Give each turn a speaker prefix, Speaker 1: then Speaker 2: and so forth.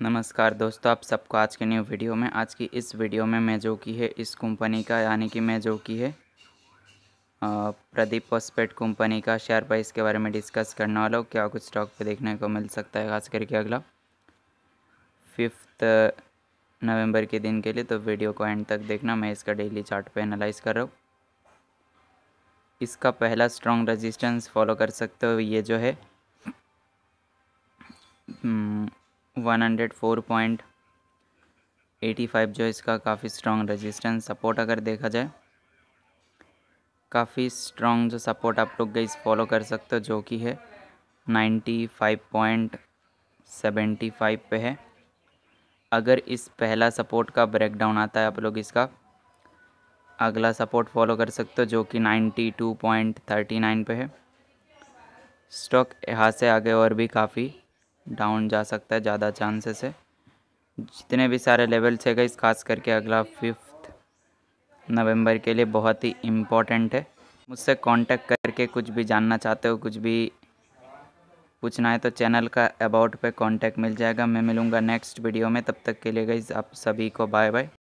Speaker 1: नमस्कार दोस्तों आप सबको आज के न्यू वीडियो में आज की इस वीडियो में मैं जो की है इस कंपनी का यानी कि मैं जो की है प्रदीप पोस्पेट कंपनी का शेयर प्राइस के बारे में डिस्कस करने वाला हूँ क्या कुछ स्टॉक पे देखने को मिल सकता है खास करके अगला फिफ्थ नवंबर के दिन के लिए तो वीडियो को एंड तक देखना मैं इसका डेली चार्ट एनालाइज कर रहा हूँ इसका पहला स्ट्रॉन्ग रजिस्टेंस फॉलो कर सकते हो ये जो है hmm, one hundred four point eighty five जो इसका काफ़ी स्ट्रॉन्ग रेजिस्टेंस सपोर्ट अगर देखा जाए काफ़ी स्ट्रॉन्ग जो सपोर्ट आप लोग गई फॉलो कर सकते हो जो कि है ninety five point seventy five पे है अगर इस पहला सपोर्ट का ब्रेकडाउन आता है आप लोग इसका अगला सपोर्ट फॉलो कर सकते हो जो कि ninety two point thirty nine पे है स्टॉक यहाँ से आगे और भी काफ़ी डाउन जा सकता है ज़्यादा चांसेस है जितने भी सारे लेवल्स है गाइस खास करके अगला फिफ्थ नवंबर के लिए बहुत ही इम्पोर्टेंट है मुझसे कांटेक्ट करके कुछ भी जानना चाहते हो कुछ भी पूछना है तो चैनल का अबाउट पे कांटेक्ट मिल जाएगा मैं मिलूँगा नेक्स्ट वीडियो में तब तक के लिए गई आप सभी को बाय बाय